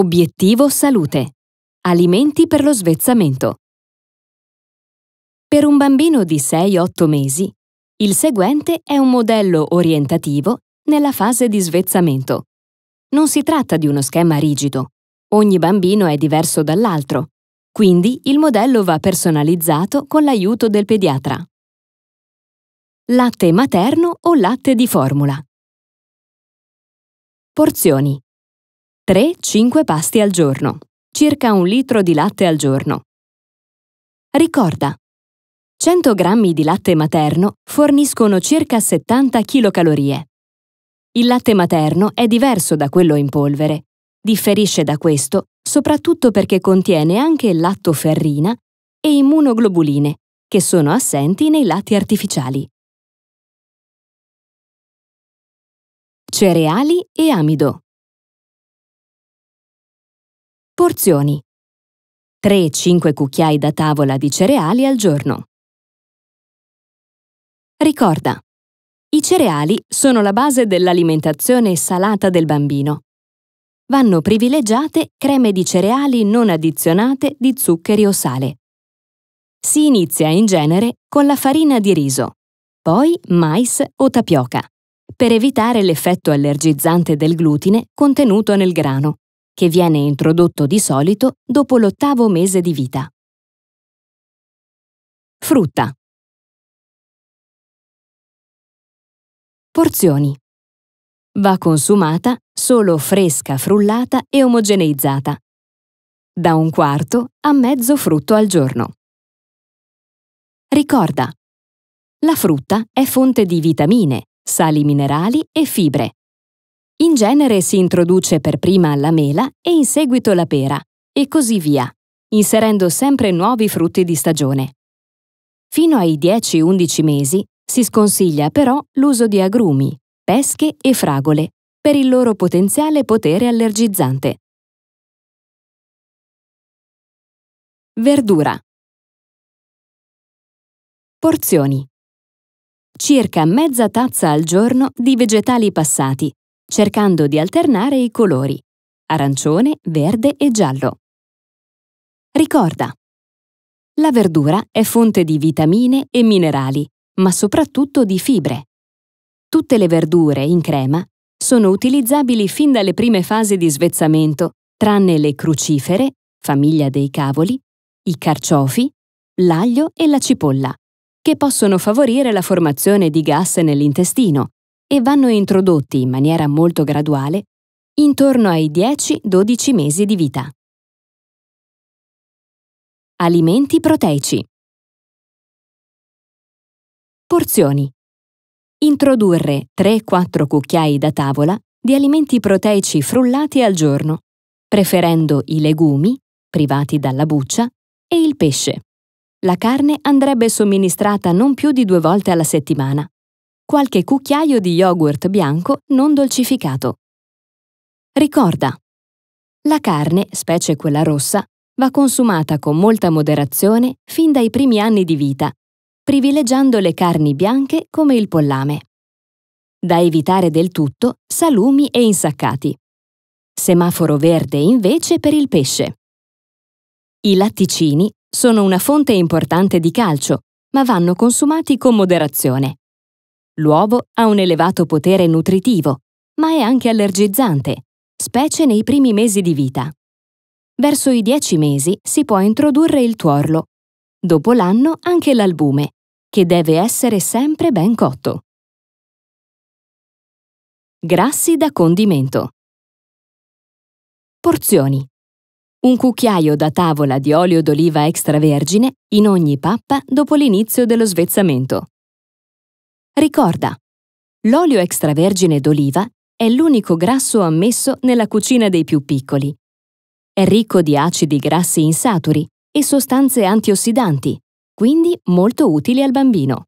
Obiettivo salute. Alimenti per lo svezzamento. Per un bambino di 6-8 mesi, il seguente è un modello orientativo nella fase di svezzamento. Non si tratta di uno schema rigido. Ogni bambino è diverso dall'altro, quindi il modello va personalizzato con l'aiuto del pediatra. Latte materno o latte di formula. Porzioni 3-5 pasti al giorno, circa un litro di latte al giorno. Ricorda, 100 grammi di latte materno forniscono circa 70 kcal. Il latte materno è diverso da quello in polvere. Differisce da questo soprattutto perché contiene anche lattoferrina e immunoglobuline, che sono assenti nei latti artificiali. Cereali e amido. Porzioni. 3-5 cucchiai da tavola di cereali al giorno. Ricorda, i cereali sono la base dell'alimentazione salata del bambino. Vanno privilegiate creme di cereali non addizionate di zuccheri o sale. Si inizia in genere con la farina di riso, poi mais o tapioca, per evitare l'effetto allergizzante del glutine contenuto nel grano che viene introdotto di solito dopo l'ottavo mese di vita. Frutta. Porzioni. Va consumata solo fresca, frullata e omogeneizzata. Da un quarto a mezzo frutto al giorno. Ricorda, la frutta è fonte di vitamine, sali minerali e fibre. In genere si introduce per prima la mela e in seguito la pera, e così via, inserendo sempre nuovi frutti di stagione. Fino ai 10-11 mesi si sconsiglia però l'uso di agrumi, pesche e fragole per il loro potenziale potere allergizzante. Verdura Porzioni Circa mezza tazza al giorno di vegetali passati cercando di alternare i colori arancione, verde e giallo. Ricorda, la verdura è fonte di vitamine e minerali, ma soprattutto di fibre. Tutte le verdure in crema sono utilizzabili fin dalle prime fasi di svezzamento, tranne le crucifere, famiglia dei cavoli, i carciofi, l'aglio e la cipolla, che possono favorire la formazione di gas nell'intestino, e vanno introdotti in maniera molto graduale intorno ai 10-12 mesi di vita. Alimenti proteici Porzioni Introdurre 3-4 cucchiai da tavola di alimenti proteici frullati al giorno, preferendo i legumi, privati dalla buccia, e il pesce. La carne andrebbe somministrata non più di due volte alla settimana, qualche cucchiaio di yogurt bianco non dolcificato. Ricorda, la carne, specie quella rossa, va consumata con molta moderazione fin dai primi anni di vita, privilegiando le carni bianche come il pollame. Da evitare del tutto salumi e insaccati. Semaforo verde invece per il pesce. I latticini sono una fonte importante di calcio, ma vanno consumati con moderazione. L'uovo ha un elevato potere nutritivo, ma è anche allergizzante, specie nei primi mesi di vita. Verso i 10 mesi si può introdurre il tuorlo, dopo l'anno anche l'albume, che deve essere sempre ben cotto. Grassi da condimento. Porzioni. Un cucchiaio da tavola di olio d'oliva extravergine in ogni pappa dopo l'inizio dello svezzamento. Ricorda, l'olio extravergine d'oliva è l'unico grasso ammesso nella cucina dei più piccoli. È ricco di acidi grassi insaturi e sostanze antiossidanti, quindi molto utili al bambino.